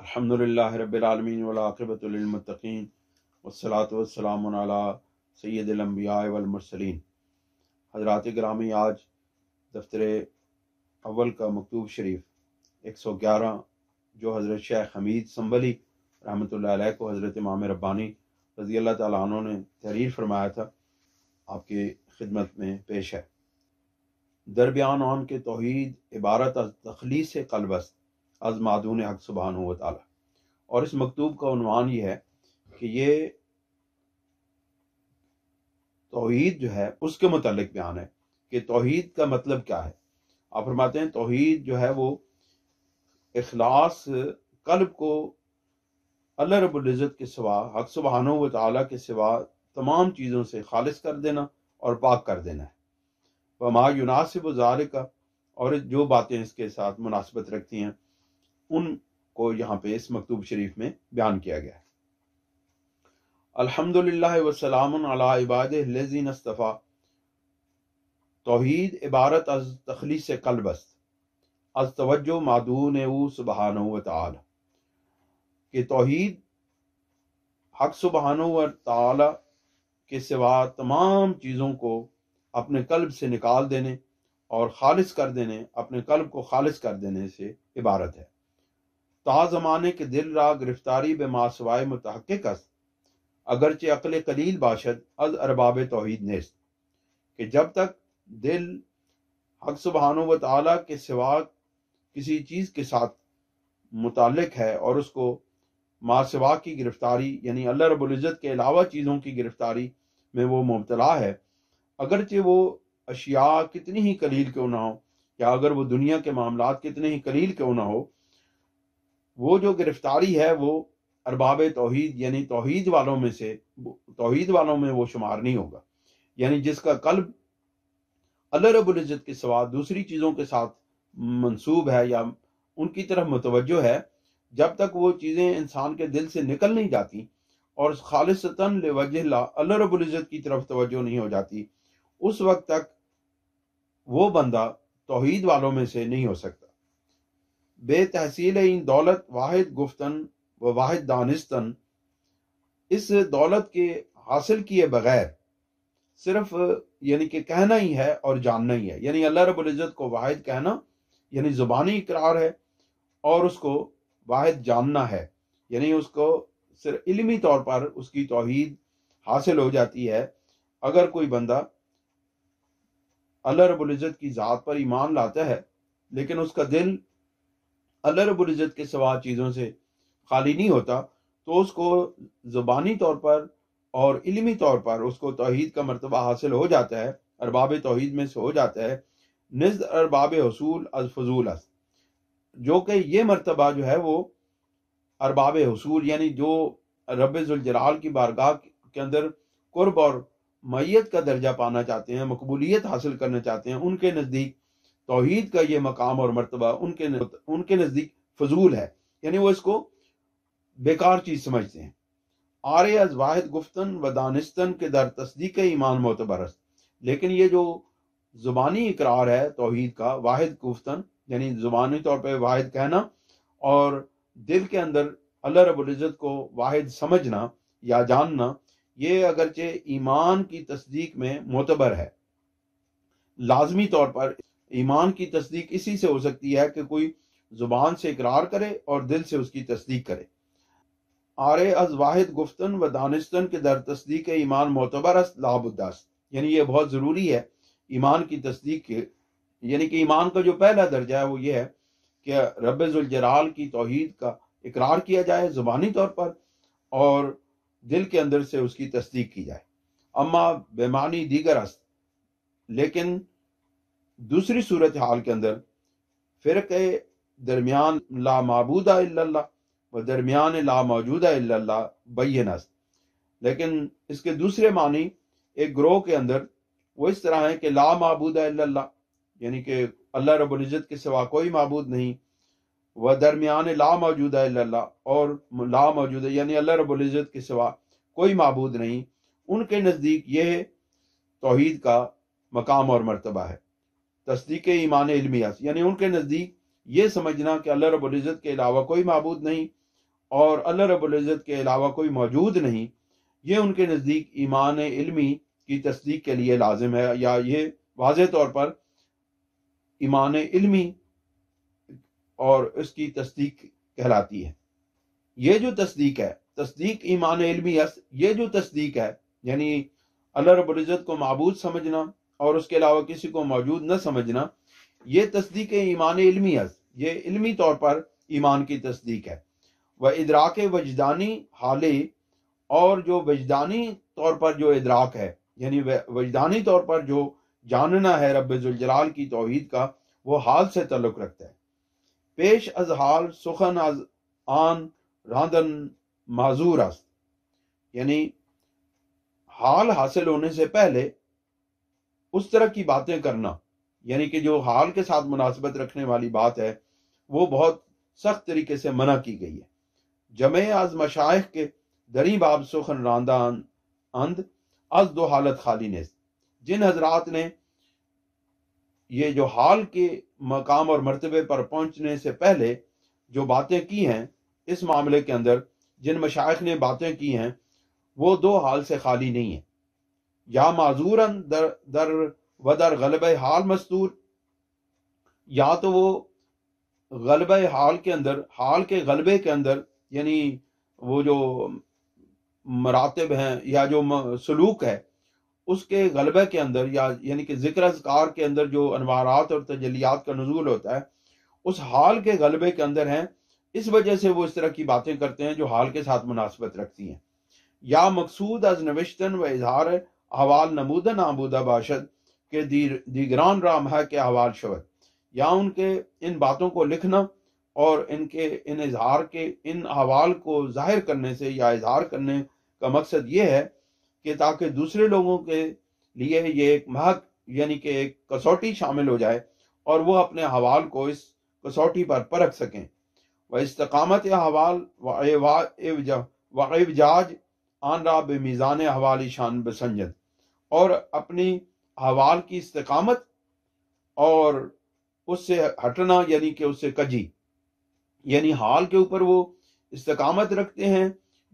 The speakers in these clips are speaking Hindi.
अल्हम्दुलिल्लाह रब्बिलआलमीन वलाक़िबतुल्लिलमुत्तक़ीन वस्सलातु वस्सलामु अला सय्यदिल अंबिया वल मुरसलीन हजरत ग्रामी आज दफ्तर अव्वल का मकतूब शरीफ 111 जो हज़रत शेख हमीद संबली रहमतुल्लाह को हज़रत इमाम रब्बानी रज़ी अल्लाह ताला ने तहरीर फरमाया था आपकी खिदमत में पेश है दरबियान ऑन के तोहद इबारत तखलीस कलबस्त अजमादून हक सुबहान वाली और इस मकतूब का उनवान ये है कि ये तोहद जो है उसके मतलब बयान है कि तोहद का मतलब क्या है आप फरमाते हैं तोहहीद जो है वो अखलास कल्ब को अल्लाह रबुल्ज़त के सिवा हक सुबहान व के सिवा तमाम चीज़ों से खालिज कर देना और पाक कर देना है वमा युनासिब जार का और जो बातें इसके साथ मुनासिबत रखती हैं उनको यहाँ पे इस मकतूब शरीफ में बयान किया गया है अल्हम्दुलिल्लाह तोहद इबारत अज तखलीस कल्ब अस्त अज तवज्जो मादून सुबहान तोहद हक सुबहान के सिवा तमाम चीज़ों को अपने कल्ब से निकाल देने और खालिश कर देने अपने कल्ब को खालिस कर देने से इबारत है ताजमाने के दिल रा गिरफ्तारी बे मासवाए मुतहक अगरचे अकल कलील बाशद अज अरबाब तोहद ने कि जब तक दिल हक सुबहान व ताली के सिवा किसी चीज़ के साथ मुतक है और उसको मासवा की गिरफ्तारी यानी अल्लाह रबुल्ज़त के अलावा चीज़ों की गिरफ्तारी में वो मुबतला है अगरचे वो अशिया कितनी ही कलील क्यों ना हो या अगर वो दुनिया के मामला कितने ही कलील क्यों ना हो वो जो गिरफ्तारी है वो अरबाब तोहीद यानी तोहीद वालों में से तोहीद वालों में वो शुमार नहीं होगा यानी जिसका कल्ब अल्लाह रबुल्ज़त के सवा दूसरी चीज़ों के साथ मंसूब है या उनकी तरफ मुतवजो है जब तक वो चीज़ें इंसान के दिल से निकल नहीं जाती और खालिशन वजह अल्लाह रबुल्ज़त की तरफ तोज्जो नहीं हो जाती उस वक्त तक वो बंदा तोहीद वालों में से नहीं हो सकता बेतहसील इन दौलत वाहिद गुफ्तन व वाहिद दानिस्तन इस दौलत के हासिल किए बगैर सिर्फ यानी कि कहना ही है और जानना ही है यानी अल्लाह इज़्ज़त को वाहिद कहना यानी ज़ुबानी इकरार है और उसको वाहिद जानना है यानी उसको सिर्फ इलमी तौर पर उसकी तोहद हासिल हो जाती है अगर कोई बंदा अल्लाह रबुल्ज़त की ज़ात पर ईमान लाता है लेकिन उसका दिल अल्लाह रबुल्ज़त के सवा चीज़ों से खाली नहीं होता तो उसको ज़ुबानी तौर पर और इलमी तौर पर उसको तोहद का मरतबा हासिल हो जाता है अरबाब तोहद में से हो जाता है नज़ अरबाब हसूल अज फजूल अस जो कि ये मरतबा जो है वो अरबाब हसूल यानी जो रबाल की बारगाह के अंदर कुर्ब और मैत का दर्जा पाना चाहते हैं मकबूलियत हासिल करना चाहते हैं उनके नज़दीक तोहहीद का ये मकाम और मरतबा उनके उनके नज़दीक फजूल है यानी वो इसको बेकार चीज़ समझते हैं आर अज वाहिद गुफ्तन व दानिस्तन के दर तस्दीक ईमान मोतबर लेकिन ये जो ज़ुबानी इकरार है तोहहीद का वाहिद गुफ्तन यानी ज़ुबानी तौर पर वाहिद कहना और दिल के अंदर अल्लाह रबुल्ज़त को वाहिद समझना या जानना ये अगरचे ईमान की तस्दीक में मोतबर है लाजमी तौर पर ईमान की तस्दीक इसी से हो सकती है कि कोई जुबान से इकरार करे और दिल से उसकी तस्दीक करे आरे अज वाहिद गुफ्तन व दानिस्तन के दर तस्दीक ईमान मोतबर अस लाबुद्दास यानी ये बहुत ज़रूरी है ईमान की तस्दीक के यानी कि ईमान का जो पहला दर्जा है वो ये है कि रबाल की तोहद का इकरार किया जाए ज़ुबानी तौर पर और दिल के अंदर से उसकी तस्दीक की जाए अम्मा बेमानी दीगर अस्त लेकिन दूसरी सूरत हाल के अंदर फिर के दरमियान ला मबूदा व दरमियान ला मौजूदा बस लेकिन इसके दूसरे मानी एक ग्रोह के अंदर वो इस तरह है कि ला मबूदा यानी कि अल्लाह इज़्ज़त के सिवा कोई मबूद नहीं व दरमियान ला मौजूदा और ला मौजूदा यानी अल्लाह रबुल्ज़त के सिवा कोई मबूद नहीं उनके नज़दीक यह तोहद का मकाम और मरतबा है तस्दीक ईमान इलमियास यानी उनके नज़दीक ये समझना कि अल्लाह रबुल्ज़त के अलावा कोई मबूद नहीं और अल्लाह रबुल्ज़त के अलावा कोई मौजूद नहीं ये उनके नज़दीक ईमान इलमी की तस्दीक के लिए लाजिम है या ये वाज तौर पर ईमान इलमी और इसकी तस्दीक कहलाती है ये जो तस्दीक है तस्दीक ईमान इलमी ये जो तस्दीक है यानी अल्लाह रबुल्ज़त को मबूद समझना और उसके अलावा किसी को मौजूद न समझना ये तस्दीक ईमान इलमी ये इलमी तौर पर ईमान की तस्दीक है वह इदराक वजदानी हाले और जो वजदानी तौर पर जो इदराक है यानी वजदानी तौर पर जो जानना है रबाल की तोहद का वो हाल से तल्लुक रखता है पेश अज हाल सुखन अज आन रांधन माजूर अज यानी हाल हासिल होने से पहले उस तरह की बातें करना यानी कि जो हाल के साथ मुनासिबत रखने वाली बात है वो बहुत सख्त तरीके से मना की गई है जमे आज मशाइ के दरी बाब सुखन रांदा अंद दो हालत खाली ने जिन हजरात ने ये जो हाल के मकाम और मरतबे पर पहुंचने से पहले जो बातें की हैं इस मामले के अंदर जिन मशाइ ने बातें की हैं वो दो हाल से खाली नहीं है या माजूरन दर दर व दर गलब हाल मस्तूर या तो वो गलब हाल के अंदर हाल के गलबे के अंदर यानी वो जो मरातब हैं या जो सलूक है उसके गलबे के अंदर या यानी कि जिक्र अजकार के अंदर जो अनवारात और तजलियात का नजूल होता है उस हाल के गलबे के अंदर हैं इस वजह से वो इस तरह की बातें करते हैं जो हाल के साथ मुनासबत रखती हैं या मकसूद अज नविश्तन व इजहार अहवाल नमूदा नामूदा बाशद के दीर दीगरान राम है के अहवाल शवद या उनके इन बातों को लिखना और इनके इन इजहार के इन अहवाल को जाहिर करने से या इजहार करने का मकसद ये है कि ताकि दूसरे लोगों के लिए ये एक महक यानी कि एक कसौटी शामिल हो जाए और वह अपने हवाल को इस कसौटी पर परख सकें व इस्तकामत हवाल वाज आन रा बेमीज़ान हवाली शान बसंजत और अपनी हवाल की इस्तकामत और उससे हटना यानी कि उससे कजी यानी हाल के ऊपर वो इस्तकामत रखते हैं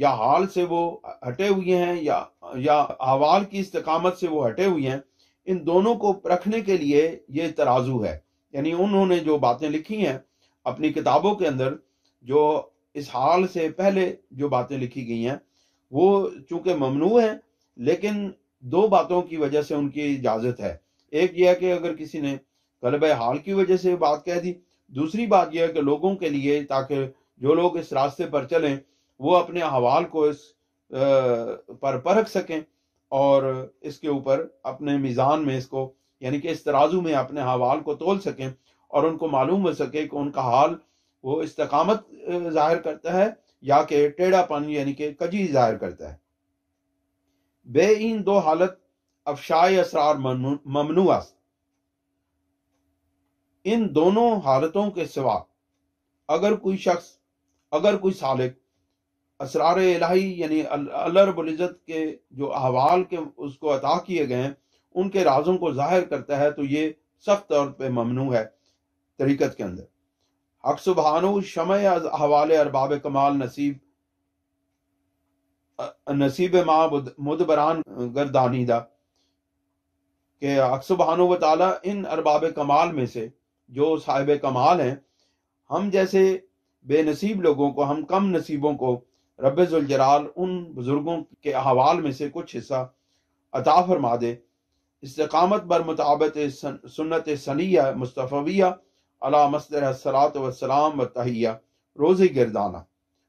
या हाल से वो हटे हुए हैं या या हवाल की इस्तकामत से वो हटे हुए हैं इन दोनों को रखने के लिए ये तराजू है यानी उन्होंने जो बातें लिखी हैं अपनी किताबों के अंदर जो इस हाल से पहले जो बातें लिखी गई हैं वो चूंकि ममनू हैं लेकिन दो बातों की वजह से उनकी इजाजत है एक यह कि अगर किसी ने कलब हाल की वजह से बात कह दी दूसरी बात यह है कि लोगों के लिए ताकि जो लोग इस रास्ते पर चलें वो अपने हवाल को इस पर परख सकें और इसके ऊपर अपने मिज़ान में इसको यानी कि इस तराजू में अपने हवाल को तोल सकें और उनको मालूम हो सके कि उनका हाल वो इस्तकामत जाहिर करता है या कि टेढ़ापन यानी कि कजी जाहिर करता है बे इन दो हालत अफशाय असरार ममनू इन दोनों हालतों के सिवा अगर कोई शख्स अगर कोई सालिक असरार इलाही यानी अल्लाहबुल्ज़त के जो अहवाल के उसको अता किए गए हैं उनके राजों को जाहिर करता है तो ये सख्त तौर पर ममनू है तरीकत के अंदर हक सुबहानु शम हवाले अरबाब कमाल नसीब नसीब माँ मुदबरान गर्दानीदा के अक्सुबहान वाली इन अरबाब कमाल में से जो साहिब कमाल हैं हम जैसे बेनसीब लोगों को हम कम नसीबों को रबाल उन बुज़ुर्गों के अहवाल में से कुछ हिस्सा अता फरमा दे इस्तकामत बर मुताबत सुन्नत सनिया मुस्तफ़विया अला मसरात वसलाम व तहिया रोज़ गिरदाना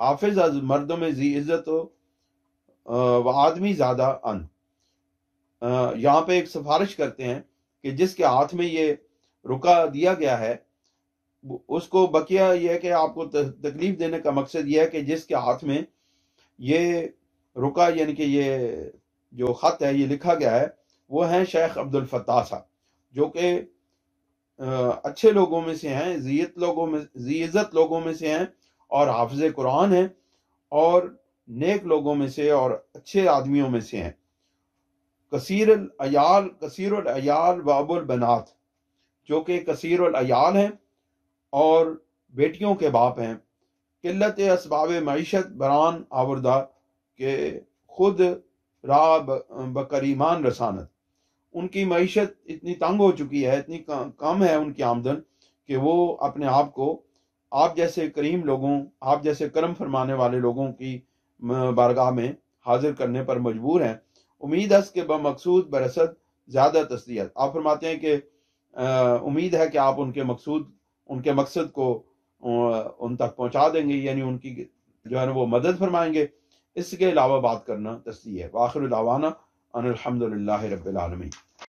हाफिज अज मर्द में जी इज्जत हो व आदमी ज्यादा अन यहाँ पे एक सिफारिश करते हैं कि जिसके हाथ में ये रुका दिया गया है उसको बकिया यह कि आपको तकलीफ देने का मकसद यह है कि जिसके हाथ में ये रुका यानी कि ये जो ख़त है ये लिखा गया है वो है शेख अब्दुल फताह साहब जो कि अच्छे लोगों में से हैं जीत लोगों में जी लोगों में से हैं और हाफिज कुरान हैं और नेक लोगों में से और अच्छे आदमियों में से हैं कसीर अयाल कसीर अयाल बाबुल बनात जो कि कसीर अयाल हैं और बेटियों के बाप हैं किल्लत इसबाब मीशत बरान आवरदा के खुद रा बकरीमान रसानत उनकी मीशत इतनी तंग हो चुकी है इतनी कम है उनकी आमदन कि वो अपने आप को आप जैसे करीम लोगों आप जैसे कर्म फरमाने वाले लोगों की बारगाह में हाजिर करने पर मजबूर हैं उम्मीद है के बमकसूद बरसत ज़्यादा तस्दीत आप फरमाते हैं कि उम्मीद है कि आप उनके मकसूद उनके मकसद को उन तक पहुंचा देंगे यानी उनकी जो है ना वो मदद फरमाएंगे इसके अलावा बात करना तस्दी है वाखिर अनिलहमदिल्ला रबालमी